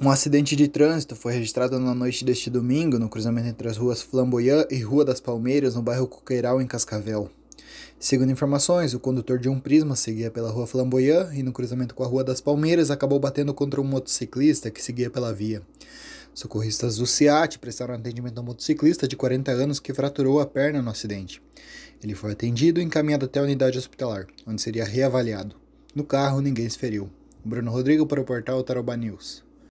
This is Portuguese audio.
Um acidente de trânsito foi registrado na noite deste domingo no cruzamento entre as ruas Flamboyant e Rua das Palmeiras, no bairro Coqueiral, em Cascavel. Segundo informações, o condutor de um prisma seguia pela rua Flamboyant e, no cruzamento com a Rua das Palmeiras, acabou batendo contra um motociclista que seguia pela via. Socorristas do CIAT prestaram atendimento ao motociclista de 40 anos que fraturou a perna no acidente. Ele foi atendido e encaminhado até a unidade hospitalar, onde seria reavaliado. No carro, ninguém se feriu. Bruno Rodrigo para o portal Taroba News.